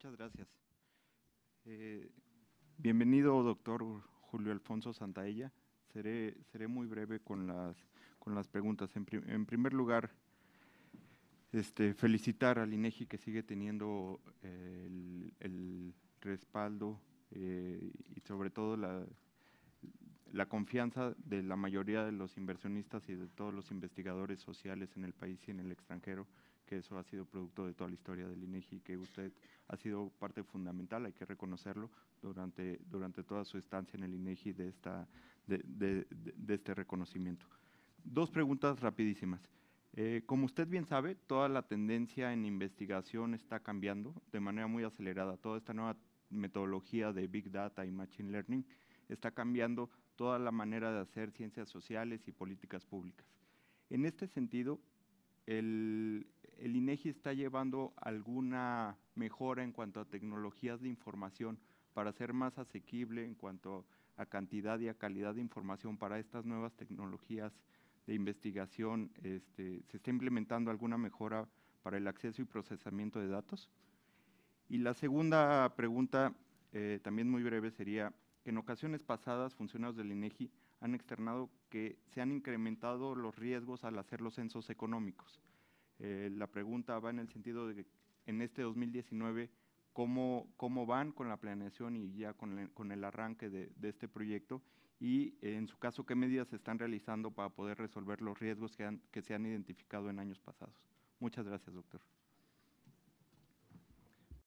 Muchas gracias. Eh, bienvenido, doctor Julio Alfonso Santaella. Seré, seré muy breve con las, con las preguntas. En, primer lugar, este, felicitar al INEGI que sigue teniendo eh, el, respaldo eh, y sobre todo la, la confianza de la mayoría de los inversionistas y de todos los investigadores sociales en el país y en el extranjero, que eso ha sido producto de toda la historia del INEGI, e que usted ha sido parte fundamental, hay que reconocerlo, durante, durante toda su estancia en el INEGI e de, esta, de, de, este reconocimiento. Dos preguntas rapidísimas. Eh, como usted bien sabe, toda la tendencia en investigación está cambiando de manera muy acelerada. Toda esta nueva metodología de Big Data y Machine Learning, está cambiando toda la manera de hacer ciencias sociales y políticas públicas. En este sentido, el, INEGI está llevando alguna mejora en cuanto a tecnologías de información para ser más asequible en cuanto a cantidad y a calidad de información para estas nuevas tecnologías de investigación. Este, ¿Se está implementando alguna mejora para el acceso y procesamiento de datos? Y la segunda pregunta, eh, también muy breve, sería que en ocasiones pasadas funcionarios del INEGI han externado que se han incrementado los riesgos al hacer los censos económicos. Eh, la pregunta va en el sentido de que en este 2019, ¿cómo, cómo van con la planeación y ya con, el, con el arranque de, este proyecto? Y en su caso, ¿qué medidas se están realizando para poder resolver los riesgos que, que se han identificado en años pasados? Muchas gracias, doctor.